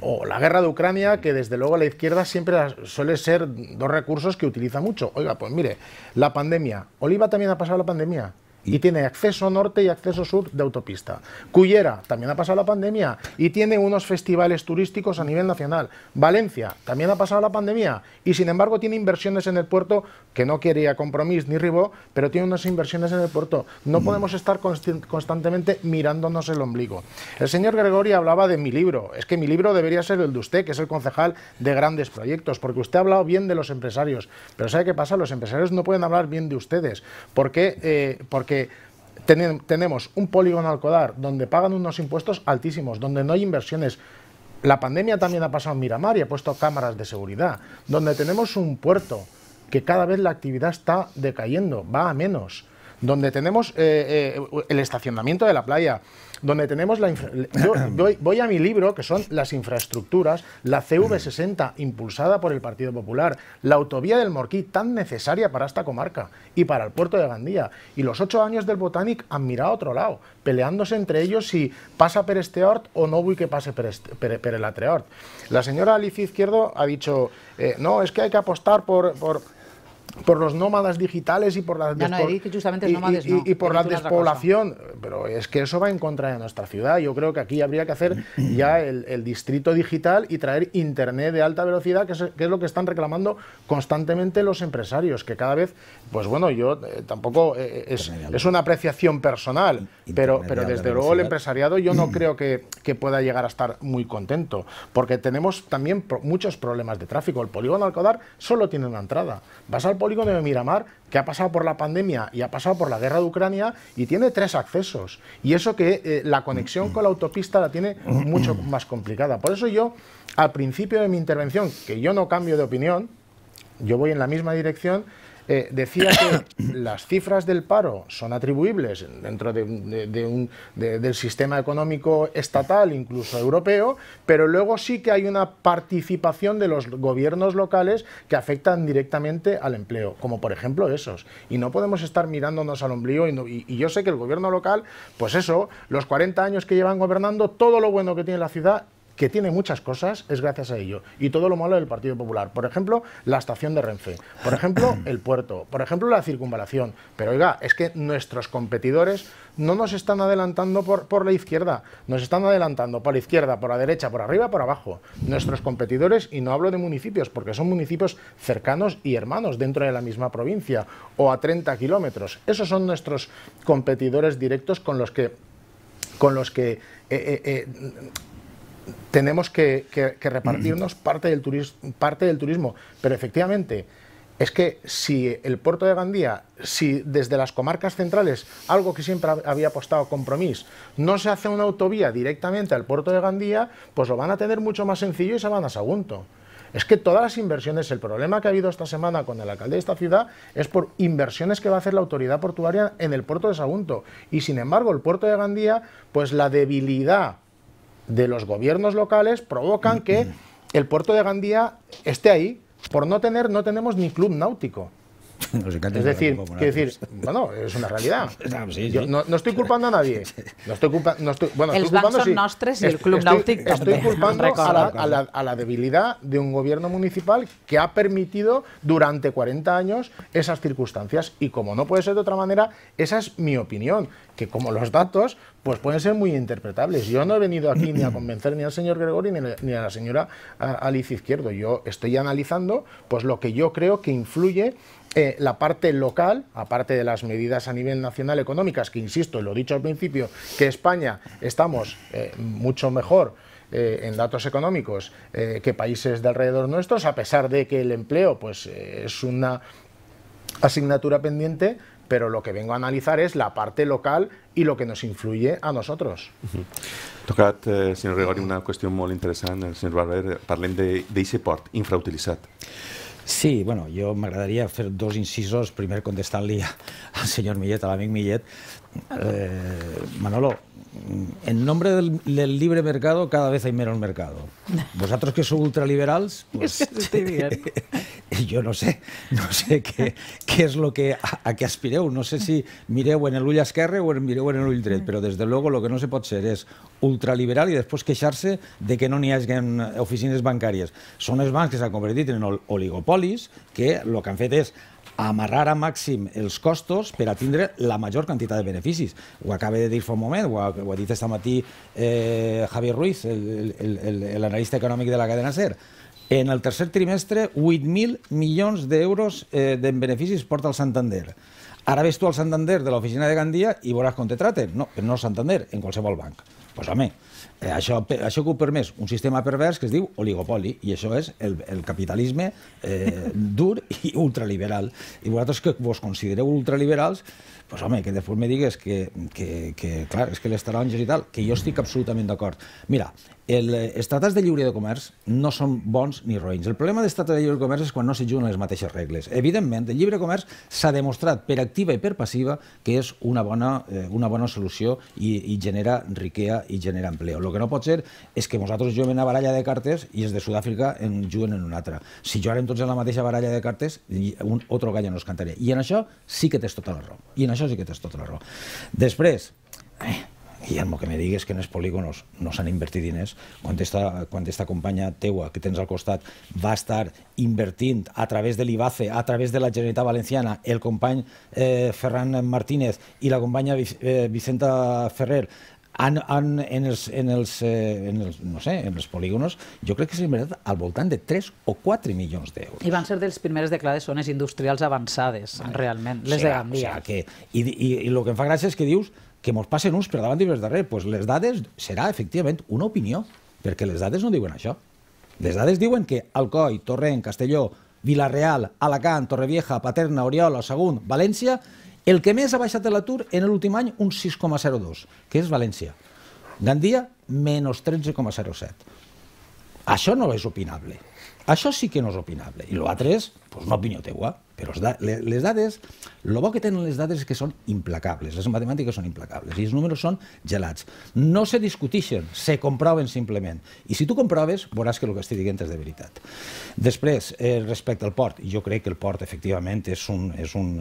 o la guerra de Ucrania, que desde luego la izquierda siempre suele ser dos recursos que utiliza mucho. Oiga, pues mire, la pandemia. Oliva también ha pasado la pandemia y tiene acceso norte y acceso sur de autopista. Cullera también ha pasado la pandemia y tiene unos festivales turísticos a nivel nacional. Valencia también ha pasado la pandemia y sin embargo tiene inversiones en el puerto que no quería Compromís ni Ribó, pero tiene unas inversiones en el puerto. No mm. podemos estar constantemente mirándonos el ombligo. El señor Gregorio hablaba de mi libro. Es que mi libro debería ser el de usted, que es el concejal de grandes proyectos, porque usted ha hablado bien de los empresarios. Pero ¿sabe qué pasa? Los empresarios no pueden hablar bien de ustedes. ¿Por qué? Eh, porque tenemos un polígono alcodar donde pagan unos impuestos altísimos, donde no hay inversiones. La pandemia también ha pasado en Miramar y ha puesto cámaras de seguridad, donde tenemos un puerto que cada vez la actividad está decayendo, va a menos donde tenemos eh, eh, el estacionamiento de la playa, donde tenemos la... Yo voy, a mi libro, que son las infraestructuras, la CV60, impulsada por el Partido Popular, la autovía del Morquí, tan necesaria para esta comarca y para el puerto de Gandía, y los ocho años del Botanic han mirado a otro lado, peleándose entre ellos si pasa per este ort o no voy que pase per, este, el Atreort. La señora Alicia Izquierdo ha dicho, eh, no, es que hay que apostar por por los nómadas digitales y por la despoblación. Pero es que eso va en contra de nuestra ciudad. Yo creo que aquí habría que hacer ya el, distrito digital y traer internet de alta velocidad, que es, lo que están reclamando constantemente los empresarios, que cada vez, pues bueno, yo eh, tampoco eh, eh, es, es, una apreciación personal, pero, pero desde luego el empresariado yo no creo que, pueda llegar a estar muy contento, porque tenemos también muchos problemas de tráfico. El polígono Alcodar solo tiene una entrada. Vas al polígono de Miramar que ha pasado por la pandemia y ha pasado por la guerra de Ucrania y tiene tres accesos. Y eso que eh, la conexión con la autopista la tiene mucho más complicada. Por eso yo, al principio de mi intervención, que yo no cambio de opinión, yo voy en la misma dirección, eh, decía que las cifras del paro son atribuibles dentro de, un, del sistema económico estatal, incluso europeo, pero luego sí que hay una participación de los gobiernos locales que afectan directamente al empleo, como por ejemplo esos. Y no podemos estar mirándonos al ombligo y, y yo sé que el gobierno local, pues eso, los 40 años que llevan gobernando, todo lo bueno que tiene la ciudad que tiene muchas cosas, es gracias a ello. Y todo lo malo del Partido Popular. Por ejemplo, la estación de Renfe. Por ejemplo, el puerto. Por ejemplo, la circunvalación. Pero oiga, es que nuestros competidores no nos están adelantando por, por la izquierda. Nos están adelantando por la izquierda, por la derecha, por arriba, por abajo. Nuestros competidores, y no hablo de municipios, porque son municipios cercanos y hermanos dentro de la misma provincia o a 30 kilómetros. Esos son nuestros competidores directos con los que con los que eh, eh, eh, tenemos que, repartirnos mm. parte del, parte del turismo. Pero efectivamente, es que si el puerto de Gandía, si desde las comarcas centrales, algo que siempre había apostado compromiso, no se hace una autovía directamente al puerto de Gandía, pues lo van a tener mucho más sencillo y se van a Sagunto. Es que todas las inversiones, el problema que ha habido esta semana con el alcalde de esta ciudad es por inversiones que va a hacer la autoridad portuaria en el puerto de Sagunto. Y sin embargo, el puerto de Gandía, pues la debilidad de los gobiernos locales provocan que el puerto de Gandía esté ahí. Por no tener, no tenemos ni club náutico. es decir, decir, bueno, es una realidad. no, estoy culpando a nadie. No estoy culpando, bueno, el estoy culpando, nostres el Club náutico. Estoy, culpando a la, debilidad de un gobierno municipal que ha permitido durante 40 años esas circunstancias. Y como no puede ser de otra manera, esa es mi opinión, que como los datos, pues pueden ser muy interpretables. Yo no he venido aquí ni a convencer ni al señor Gregori ni, a la señora Alice Izquierdo. Yo estoy analizando pues lo que yo creo que influye eh, la parte local, aparte de las medidas a nivel nacional económicas, que insisto, lo he dicho al principio, que España estamos eh, mucho mejor eh, en datos económicos que países de alrededor nuestros, a pesar de que el empleo pues, es una asignatura pendiente, pero lo que vengo a analizar es la parte local y lo que nos influye a nosotros. señor Tocat, una cuestión muy interesante. el señor Barber, de ese port infrautilizado. Sí, bueno, jo m'agradaria fer dos incisos, primer contestant-li al senyor Millet, a l'amic Millet. Eh, Manolo, en nombre del, del, libre mercado cada vez hay menos mercado. Vosotros que sois ultraliberals, pues... Es que yo no sé, no sé qué, qué és lo que, a, a qué aspireu, no sé si mireu en el ull esquerre o en mireu en el ull dret, però des de luego lo que no se pot ser és ultraliberal i després queixar-se de que no n'hi hagi oficines bancàries. Són els bancs que s'han convertit en oligopolis, que el que han fet és amarrar a màxim els costos per a tindre la major quantitat de beneficis. Ho acaba de dir fa un moment, ho ha, ho ha dit esta matí eh, Javier Ruiz, l'analista econòmic de la cadena SER. En el tercer trimestre, 8.000 milions d'euros eh, de beneficis porta el Santander. Ara ves tu al Santander de l'oficina de Gandia i veuràs com te traten. No, però no al Santander, en qualsevol banc. Pues home, Eh, això, això que ho permès un sistema pervers que es diu oligopoli, i això és el, el capitalisme eh, dur i ultraliberal. I vosaltres que vos considereu ultraliberals, pues, home, que després me digues que, que, que clar, és que les taronges i tal, que jo estic absolutament d'acord. Mira, el, els eh, tratats de lliure de comerç no són bons ni roïns. El problema dels tratats de lliure de comerç és quan no s'adjunen les mateixes regles. Evidentment, el lliure comerç s'ha demostrat per activa i per passiva que és una bona, eh, una bona solució i, i genera riquea i genera empleo que no pot ser és que vosaltres juguem una baralla de cartes i els de Sud-àfrica en juguen en una altra. Si jugarem tots en la mateixa baralla de cartes, un altre gall no es cantaria. I en això sí que tens tota la raó. I en això sí que tens tota la raó. Després, eh, Guillermo, que me digues que en els polígonos no s'han invertit diners, quan esta, quan esta companya teua que tens al costat va estar invertint a través de l'IBACE, a través de la Generalitat Valenciana, el company eh, Ferran Martínez i la companya eh, Vicenta Ferrer, han, han, en, els, en, els, eh, en, els, no sé, en els polígonos, jo crec que s'ha invertit al voltant de 3 o 4 milions d'euros. I van ser dels primers declarades zones industrials avançades, vale. realment, les de Gandia. O sigui que, i, i, I el que em fa gràcia és que dius que mos passen uns per davant i per darrere. Pues les dades serà, efectivament, una opinió, perquè les dades no diuen això. Les dades diuen que Alcoi, Torrent, Castelló, Vilareal, Alacant, Torrevieja, Paterna, Oriola, Sagunt, València el que més ha baixat l'atur en l'últim any, un 6,02, que és València. Gandia, menys 13,07. Això no és opinable. Això sí que no és opinable. I l'altre és pues, una opinió teua. Però da les dades, el bo que tenen les dades és que són implacables, les matemàtiques són implacables, i els números són gelats. No se discuteixen, se comproven simplement. I si tu comproves, veuràs que el que estic dient és de veritat. Després, eh, respecte al port, jo crec que el port, efectivament, és un, és un,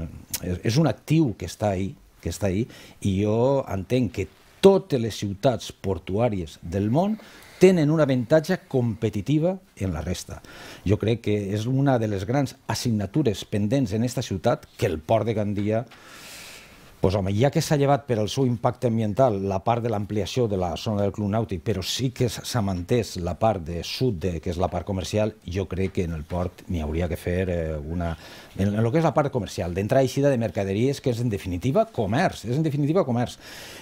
és un actiu que està ahí, que està ahí, i jo entenc que totes les ciutats portuàries del món tenen una avantatge competitiva en la resta. Jo crec que és una de les grans assignatures pendents en aquesta ciutat que el port de Gandia pues home, ja que s'ha llevat per al seu impacte ambiental la part de l'ampliació de la zona del Club Nàutic, però sí que s'ha mantès la part de sud, de, que és la part comercial, jo crec que en el port n'hi hauria que fer eh, una... En, en el que és la part comercial, d'entrada i eixida de mercaderies, que és en definitiva comerç, és en definitiva comerç.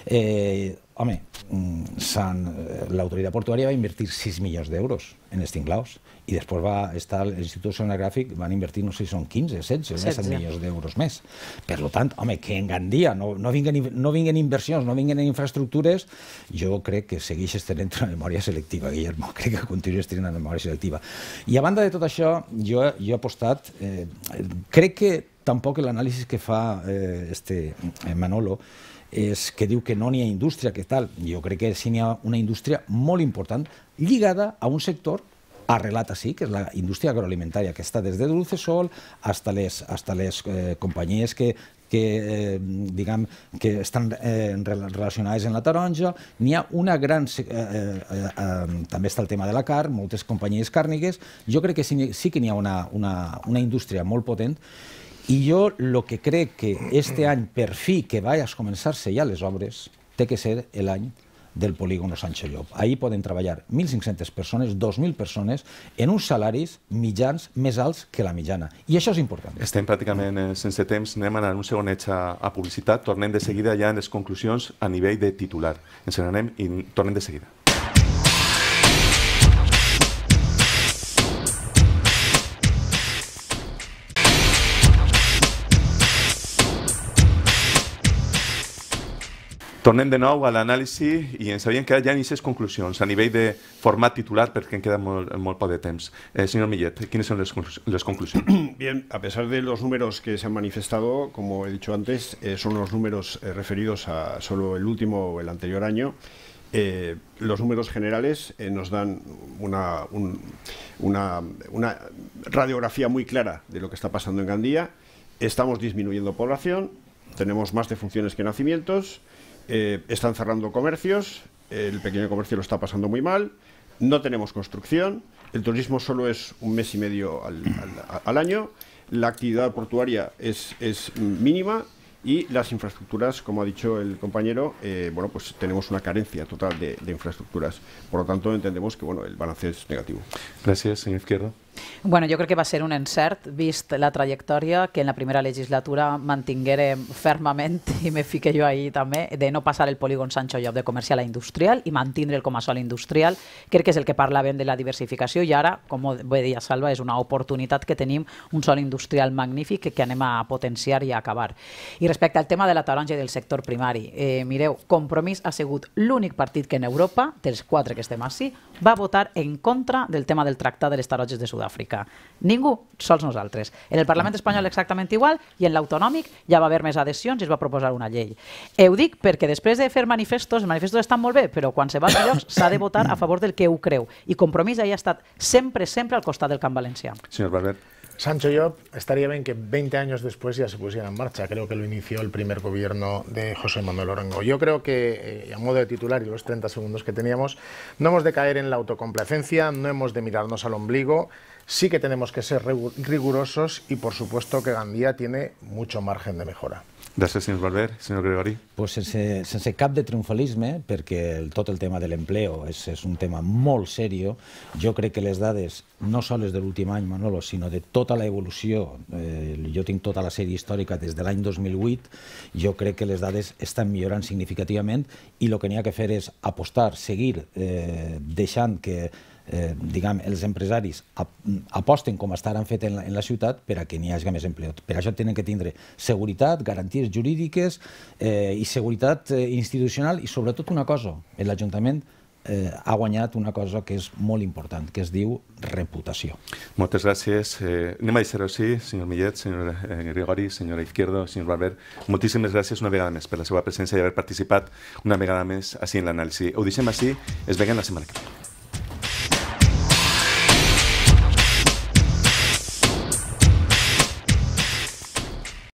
Eh, Home, mm, eh, l'autoritat portuària va invertir 6 milions d'euros en estinglaus i després va estar l'Institut Sonogràfic van invertir, no sé si són 15, 16, 16. 17 milions d'euros més. Per tant, home, que en Gandia no, no, vinguen, no inversions, no vinguen infraestructures, jo crec que segueixes tenint una memòria selectiva, Guillermo, crec que continues tenint una memòria selectiva. I a banda de tot això, jo, jo he apostat, eh, crec que tampoc l'anàlisi que fa eh, este eh, Manolo és que diu que no n'hi ha indústria, que tal. Jo crec que sí n'hi ha una indústria molt important lligada a un sector arrelat així, que és la indústria agroalimentària, que està des de fins a les, hasta les eh, companyies que, que, eh, diguem, que estan eh, relacionades en la taronja. N'hi ha una gran... Eh, eh, eh, eh, també està el tema de la carn, moltes companyies càrniques. Jo crec que sí, sí que n'hi ha una, una, una indústria molt potent i jo el que crec que este any, per fi, que vaig a començar-se ja les obres, té que ser l'any del polígono Sancho Llop. Ahí poden treballar 1.500 persones, 2.000 persones, en uns salaris mitjans més alts que la mitjana. I això és important. Estem pràcticament eh, sense temps, anem a un segonet a, a publicitat, tornem de seguida ja en les conclusions a nivell de titular. Ens n'anem i tornem de seguida. Tornem de al análisis y i ens havien ya ja es conclusions a nivel de format titular porque en queda molt, molt de temps. Eh, señor Millet, ¿quiénes son las, conclusiones? Bien, a pesar de los números que se han manifestado, como he dicho antes, eh, son los números eh, referidos a solo el último o el anterior año. los números generales nos dan una, una, radiografía muy clara de lo que está pasando en Gandía. Estamos disminuyendo población, tenemos más defunciones que nacimientos, eh, están cerrando comercios, el pequeño comercio lo está pasando muy mal, no tenemos construcción, el turismo solo es un mes y medio al, año, la actividad portuaria es, mínima y las infraestructuras, como ha dicho el compañero, eh, bueno, pues tenemos una carencia total de, infraestructuras. Por lo tanto, entendemos que bueno, el balance es negativo. Gracias, señor Izquierdo. Bueno, jo crec que va ser un encert, vist la trajectòria que en la primera legislatura mantinguérem fermament, i me fiqué jo ahir també, de no passar el polígon Sancho Llop de comercial a industrial i mantindre'l com a sol industrial. Crec que és el que parlàvem de la diversificació i ara, com bé deia Salva, és una oportunitat que tenim un sol industrial magnífic que anem a potenciar i a acabar. I respecte al tema de la taronja i del sector primari, eh, mireu, Compromís ha sigut l'únic partit que en Europa, dels quatre que estem així, va votar en contra del tema del tractat de les taronges de Sud-àfrica. Ningú, sols nosaltres. En el Parlament espanyol exactament igual i en l'autonòmic ja va haver més adhesions i es va proposar una llei. Eh, ho dic perquè després de fer manifestos, els manifestos estan molt bé, però quan se va a llocs s'ha de votar a favor del que ho creu. I Compromís ja ha estat sempre, sempre al costat del camp valencià. Senyor Barber, Sancho Job estaría bien que 20 años después ya se pusiera en marcha. Creo que lo inició el primer gobierno de José Manuel Orango. Yo creo que, eh, a modo de titular y los 30 segundos que teníamos, no hemos de caer en la autocomplacencia, no hemos de mirarnos al ombligo. Sí que tenemos que ser rigurosos y, por supuesto, que Gandía tiene mucho margen de mejora. d'Assassins Barber, senyor Gregori? Pues sense, sense cap de triomfalisme, perquè el, tot el tema de l'empleo és, és un tema molt serio. Jo crec que les dades, no sols de l'últim any, Manolo, sinó de tota l'evolució, eh, jo tinc tota la sèrie històrica des de l'any 2008, jo crec que les dades estan millorant significativament i el que n'hi ha que fer és apostar, seguir eh, deixant que eh, diguem, els empresaris aposten com estaran fet en la, en la ciutat per a que n'hi hagi més empleat. Per això tenen que tindre seguretat, garanties jurídiques eh, i seguretat eh, institucional i sobretot una cosa, l'Ajuntament eh, ha guanyat una cosa que és molt important, que es diu reputació. Moltes gràcies. Eh, anem a deixar així, senyor Millet, senyor eh, Gregori, senyora Izquierdo, senyor Barber. Moltíssimes gràcies una vegada més per la seva presència i haver participat una vegada més així en l'anàlisi. Ho deixem així, es veiem la setmana que ve.